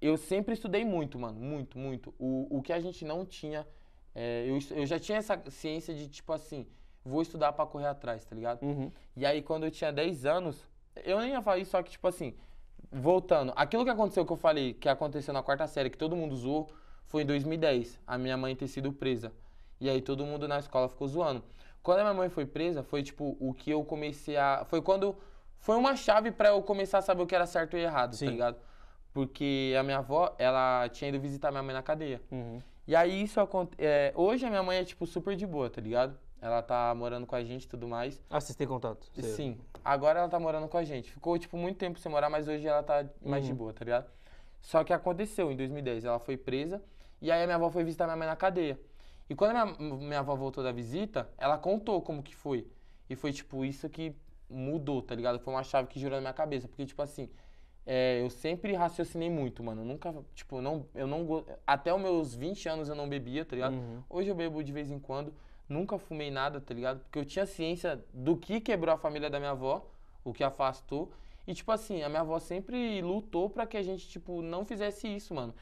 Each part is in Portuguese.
eu sempre estudei muito, mano, muito, muito. O, o que a gente não tinha, é, eu, eu já tinha essa ciência de tipo assim, vou estudar para correr atrás, tá ligado? Uhum. E aí quando eu tinha 10 anos, eu nem ia falar isso, só que tipo assim, voltando, aquilo que aconteceu que eu falei, que aconteceu na quarta série, que todo mundo zoou, foi em 2010, a minha mãe ter sido presa. E aí todo mundo na escola ficou zoando. Quando a minha mãe foi presa, foi tipo o que eu comecei a, foi quando foi uma chave para eu começar a saber o que era certo e errado, tá Sim. tá ligado? Porque a minha avó, ela tinha ido visitar minha mãe na cadeia. Uhum. E aí isso acontece. É, hoje a minha mãe é, tipo, super de boa, tá ligado? Ela tá morando com a gente e tudo mais. Ah, vocês têm contato? Sim. Sim. Agora ela tá morando com a gente. Ficou, tipo, muito tempo sem morar, mas hoje ela tá mais uhum. de boa, tá ligado? Só que aconteceu em 2010. Ela foi presa e aí a minha avó foi visitar minha mãe na cadeia. E quando minha, minha avó voltou da visita, ela contou como que foi. E foi, tipo, isso que mudou, tá ligado? Foi uma chave que girou na minha cabeça. Porque, tipo assim, é, eu sempre raciocinei muito, mano. Eu nunca, tipo, não, eu não. Até os meus 20 anos eu não bebia, tá ligado? Uhum. Hoje eu bebo de vez em quando. Nunca fumei nada, tá ligado? Porque eu tinha ciência do que quebrou a família da minha avó, o que afastou. E, tipo assim, a minha avó sempre lutou para que a gente, tipo, não fizesse isso, mano.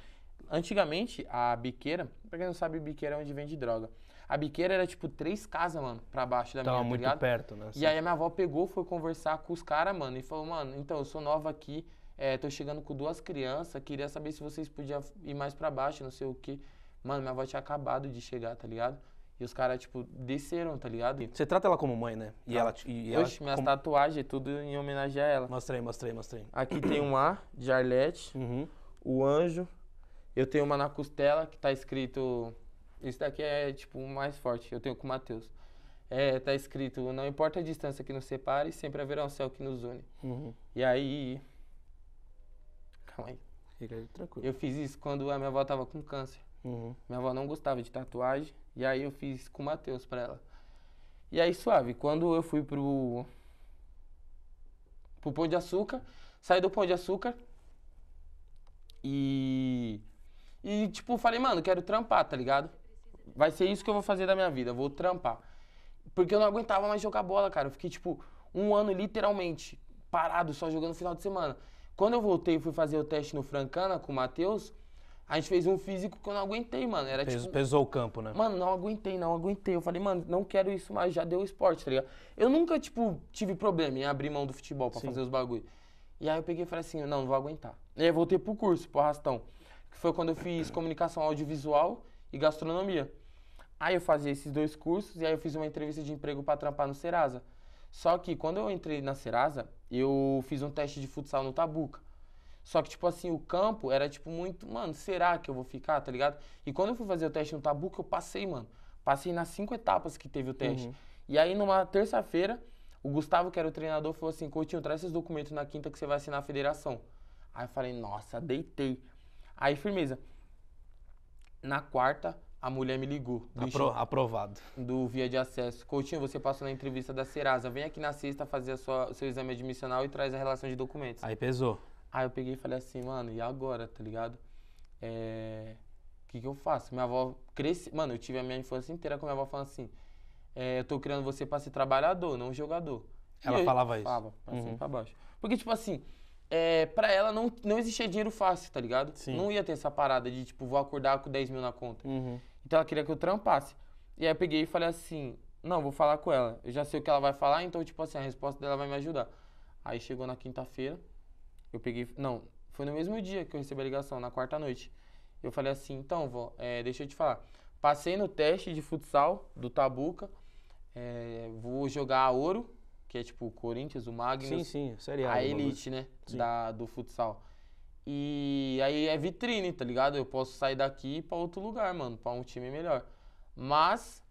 Antigamente, a biqueira, pra quem não sabe, biqueira é onde vende droga. A biqueira era, tipo, três casas, mano, pra baixo da Tava minha, tá muito tá ligado? perto, né? E aí a minha avó pegou, foi conversar com os caras, mano, e falou, mano, então, eu sou nova aqui, estou é, chegando com duas crianças, queria saber se vocês podiam ir mais para baixo, não sei o que. Mano, minha avó tinha acabado de chegar, tá ligado? E os caras, tipo, desceram, tá ligado? Você trata ela como mãe, né? E ela. E ela Oxe, minhas como... tatuagens, tudo em homenagem a ela. Mostrei, mostrei, mostrei. Aqui tem um A de Arlete, uhum. o anjo. Eu tenho uma na costela que tá escrito. Isso daqui é, tipo, o mais forte. Eu tenho com o Matheus. É, tá escrito: Não importa a distância que nos separe, sempre haverá um céu que nos une. Uhum. E aí mas aí, tranquilo. eu fiz isso quando a minha avó tava com câncer. Uhum. Minha avó não gostava de tatuagem, e aí eu fiz com o Matheus pra ela. E aí, suave, quando eu fui pro. pro Pão de Açúcar, saí do Pão de Açúcar e. E, tipo, falei, mano, quero trampar, tá ligado? Vai ser isso que eu vou fazer da minha vida, vou trampar. Porque eu não aguentava mais jogar bola, cara. Eu fiquei, tipo, um ano literalmente parado, só jogando final de semana. Quando eu voltei e fui fazer o teste no Francana com o Matheus, a gente fez um físico que eu não aguentei, mano. Era tipo, pesou o campo, né? Mano, não aguentei, não aguentei. Eu falei, mano, não quero isso mais, já deu esporte, tá ligado? Eu nunca, tipo, tive problema em abrir mão do futebol pra Sim. fazer os bagulho. E aí eu peguei e falei assim, não, não vou aguentar. E aí eu voltei pro curso, pro arrastão. Que foi quando eu fiz comunicação audiovisual e gastronomia. Aí eu fazia esses dois cursos e aí eu fiz uma entrevista de emprego para trampar no Serasa. Só que quando eu entrei na Serasa, eu fiz um teste de futsal no Tabuca. Só que, tipo assim, o campo era, tipo, muito, mano, será que eu vou ficar, tá ligado? E quando eu fui fazer o teste no Tabuca, eu passei, mano. Passei nas cinco etapas que teve o teste. Uhum. E aí, numa terça-feira, o Gustavo, que era o treinador, falou assim: Coutinho, traz esses documentos na quinta que você vai assinar a federação. Aí eu falei: Nossa, deitei. Aí, firmeza. Na quarta, a mulher me ligou. Apro, aprovado. Do Via de Acesso. Coutinho, você passou na entrevista da Serasa. Vem aqui na sexta fazer a sua, o seu exame admissional e traz a relação de documentos. Aí pesou. Aí eu peguei e falei assim, mano, e agora, tá ligado? É... O que, que eu faço? Minha avó cresce... Mano, eu tive a minha infância inteira com minha avó falando assim, é, eu tô criando você pra ser trabalhador, não jogador. Ela falava isso? Falava, pra uhum. cima pra baixo. Porque, tipo assim, é, pra ela não, não existia dinheiro fácil, tá ligado? Sim. Não ia ter essa parada de, tipo, vou acordar com 10 mil na conta. Uhum. Então ela queria que eu trampasse. E aí eu peguei e falei assim: não, vou falar com ela. Eu já sei o que ela vai falar, então, tipo assim, a resposta dela vai me ajudar. Aí chegou na quinta-feira, eu peguei. Não, foi no mesmo dia que eu recebi a ligação, na quarta-noite. Eu falei assim: então, vou, é, eh, deixa eu te falar. Passei no teste de futsal do Tabuca. É, vou jogar ouro, que é tipo o Corinthians, o Magnus. Sim, sim, seria A. elite, assim. né? Da, do futsal. E aí é vitrine, tá ligado? Eu posso sair daqui para outro lugar, mano, para um time melhor. Mas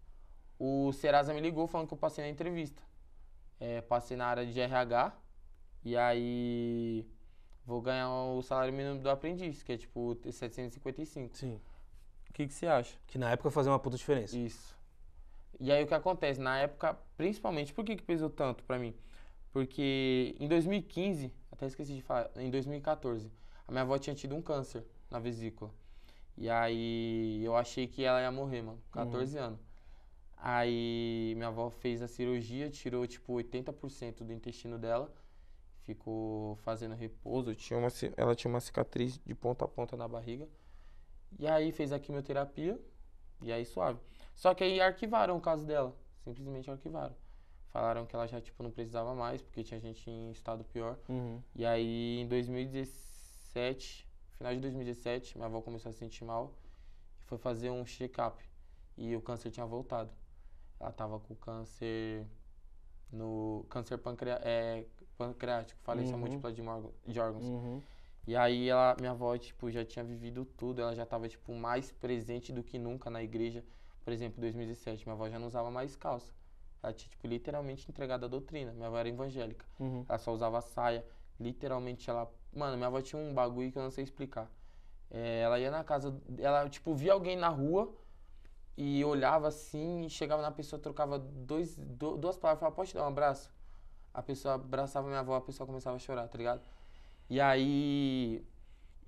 o Serasa me ligou falando que eu passei na entrevista. É, passei na área de RH e aí vou ganhar o salário mínimo do aprendiz, que é tipo 755. Sim. O que, que você acha? Que na época fazia uma puta diferença. Isso. E aí o que acontece? Na época, principalmente, por que, que pesou tanto pra mim? Porque em 2015, até esqueci de falar, em 2014 a minha avó tinha tido um câncer na vesícula. E aí eu achei que ela ia morrer, mano, com 14 uhum. anos. Aí minha avó fez a cirurgia, tirou tipo 80% do intestino dela, ficou fazendo repouso. Tinha uma, ela tinha uma cicatriz de ponta a ponta na barriga. E aí fez a quimioterapia, e aí suave. Só que aí arquivaram o caso dela, simplesmente arquivaram. Falaram que ela já tipo não precisava mais, porque tinha gente em estado pior. Uhum. E aí em 2016 2017, final de 2017, minha avó começou a se sentir mal e foi fazer um check-up. E o câncer tinha voltado. Ela tava com câncer no câncer pancrea é, pancreático, falência uhum. múltipla de, de órgãos. Uhum. E aí ela, minha avó, tipo, já tinha vivido tudo, ela já estava tipo mais presente do que nunca na igreja. Por exemplo, em 2017, minha avó já não usava mais calça. Ela tinha tipo literalmente entregado a doutrina. Minha avó era evangélica. Uhum. Ela só usava saia. Literalmente ela Mano, minha avó tinha um bagulho que eu não sei explicar. É, ela ia na casa, ela, tipo, via alguém na rua e olhava assim, chegava na pessoa, trocava dois, do, duas palavras, falava, posso te dar um abraço? A pessoa abraçava minha avó, a pessoa começava a chorar, tá ligado? E aí,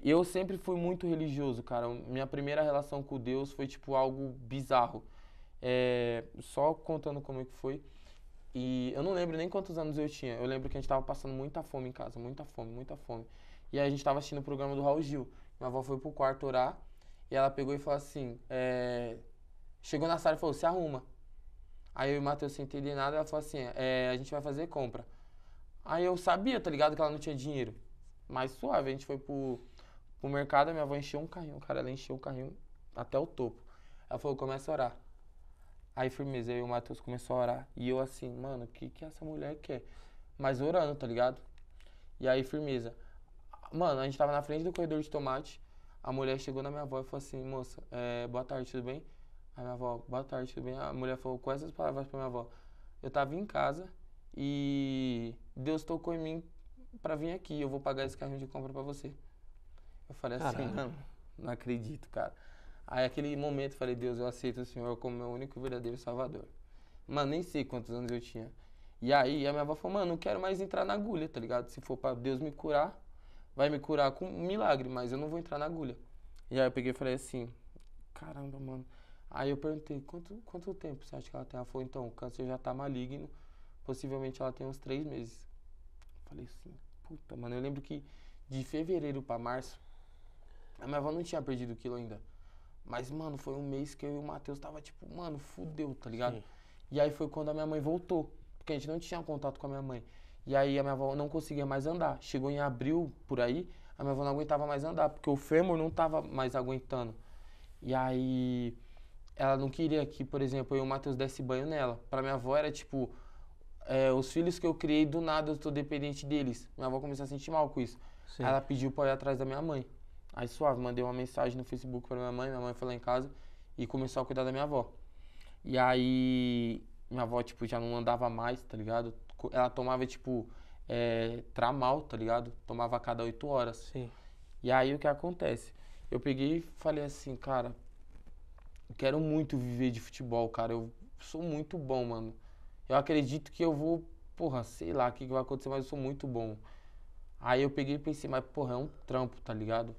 eu sempre fui muito religioso, cara. Minha primeira relação com Deus foi, tipo, algo bizarro. É, só contando como é que foi. E eu não lembro nem quantos anos eu tinha. Eu lembro que a gente tava passando muita fome em casa, muita fome, muita fome. E aí a gente tava assistindo o programa do Raul Gil. Minha avó foi pro quarto orar e ela pegou e falou assim: é... chegou na sala e falou: se arruma. Aí eu e o Matheus sem entender nada, ela falou assim: é, a gente vai fazer compra. Aí eu sabia, tá ligado, que ela não tinha dinheiro. Mas suave, a gente foi pro, pro mercado, minha avó encheu um carrinho, cara, ela encheu o carrinho até o topo. Ela falou: começa a orar. Aí, firmeza, aí e o Matheus começou a orar. E eu assim, mano, o que, que essa mulher quer? Mas orando, tá ligado? E aí, firmeza. Mano, a gente tava na frente do corredor de tomate. A mulher chegou na minha avó e falou assim, moça, é, boa tarde, tudo bem? A minha avó, boa tarde, tudo bem? A mulher falou com essas palavras pra minha avó. Eu tava em casa e Deus tocou em mim para vir aqui. Eu vou pagar esse carrinho de compra para você. Eu falei Caramba. assim, mano, não acredito, cara. Aí, aquele momento, eu falei: Deus, eu aceito o Senhor como meu único e verdadeiro Salvador. Mano, nem sei quantos anos eu tinha. E aí, a minha avó falou: Mano, não quero mais entrar na agulha, tá ligado? Se for para Deus me curar, vai me curar com um milagre, mas eu não vou entrar na agulha. E aí, eu peguei e falei assim: Caramba, mano. Aí eu perguntei, quanto, quanto tempo você acha que ela tem? Ela falou, então, o câncer já tá maligno, possivelmente ela tem uns três meses. Eu falei assim, puta, mano, eu lembro que de fevereiro para março, a minha avó não tinha perdido aquilo quilo ainda. Mas, mano, foi um mês que eu e o Matheus tava tipo, mano, fudeu, tá ligado? Sim. E aí foi quando a minha mãe voltou, porque a gente não tinha contato com a minha mãe. E aí a minha avó não conseguia mais andar. Chegou em abril, por aí, a minha avó não aguentava mais andar, porque o fêmur não tava mais aguentando. E aí ela não queria que, por exemplo, eu e o Matheus desse banho nela. Pra minha avó era tipo, é, os filhos que eu criei, do nada eu estou dependente deles. Minha avó começou a sentir mal com isso. Sim. Ela pediu pra ir atrás da minha mãe. Aí suave, mandei uma mensagem no Facebook pra minha mãe, minha mãe foi lá em casa e começou a cuidar da minha avó. E aí minha avó, tipo, já não andava mais, tá ligado? Ela tomava, tipo, é, tramal, tá ligado? Tomava a cada oito horas. Sim. E aí o que acontece? Eu peguei e falei assim, cara, quero muito viver de futebol, cara. Eu sou muito bom, mano. Eu acredito que eu vou, porra, sei lá o que, que vai acontecer, mas eu sou muito bom. Aí eu peguei e pensei, mas porra, é um trampo, tá ligado?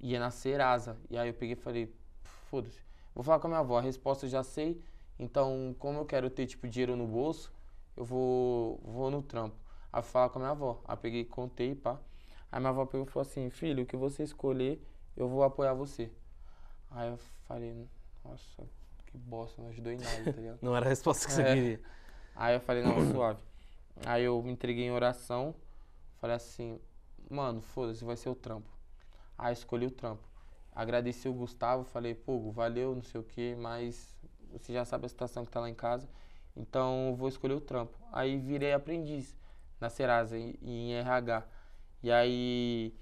ia nascer asa. E aí eu peguei e falei, foda-se, vou falar com a minha avó, a resposta eu já sei, então como eu quero ter tipo dinheiro no bolso, eu vou, vou no trampo. Aí eu falar com a minha avó, aí peguei, contei, pá. Aí minha avó pegou e falou assim, filho, o que você escolher, eu vou apoiar você. Aí eu falei, nossa, que bosta, não ajudou em nada, tá ligado? não era a resposta que é. você queria. Aí eu falei, não, suave. Aí eu me entreguei em oração, falei assim, mano, foda-se, vai ser o trampo. Ah, escolhi o trampo. Agradeci o Gustavo, falei, pô, valeu, não sei o que, mas você já sabe a situação que tá lá em casa, então vou escolher o trampo. Aí virei aprendiz na Serasa, em, em RH. E aí,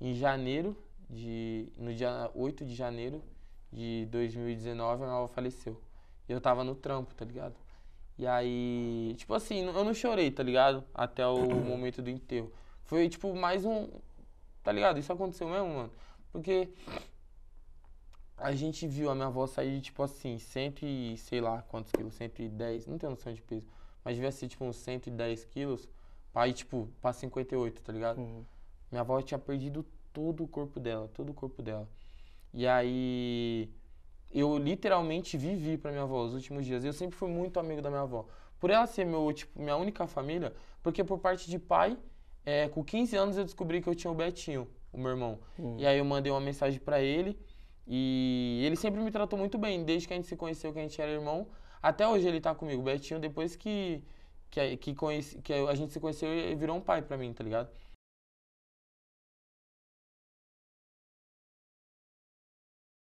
em janeiro, de, no dia 8 de janeiro de 2019, a minha avó faleceu. E eu tava no trampo, tá ligado? E aí, tipo assim, eu não chorei, tá ligado? Até o momento do enterro. Foi, tipo, mais um, Tá ligado? Isso aconteceu mesmo, mano. Porque a gente viu a minha avó sair, tipo assim, cento e sei lá quantos quilos, 110, não tenho noção de peso, mas devia ser tipo uns 110 quilos pra ir, tipo, pra 58, tá ligado? Uhum. Minha avó tinha perdido todo o corpo dela, todo o corpo dela. E aí eu literalmente vivi para minha avó os últimos dias. Eu sempre fui muito amigo da minha avó. Por ela ser meu, tipo, minha única família, porque por parte de pai, é, com 15 anos eu descobri que eu tinha o Betinho, o meu irmão. Hum. E aí eu mandei uma mensagem para ele. E ele sempre me tratou muito bem, desde que a gente se conheceu, que a gente era irmão. Até hoje ele tá comigo. O Betinho, depois que, que, que, conheci, que a gente se conheceu, ele virou um pai para mim, tá ligado?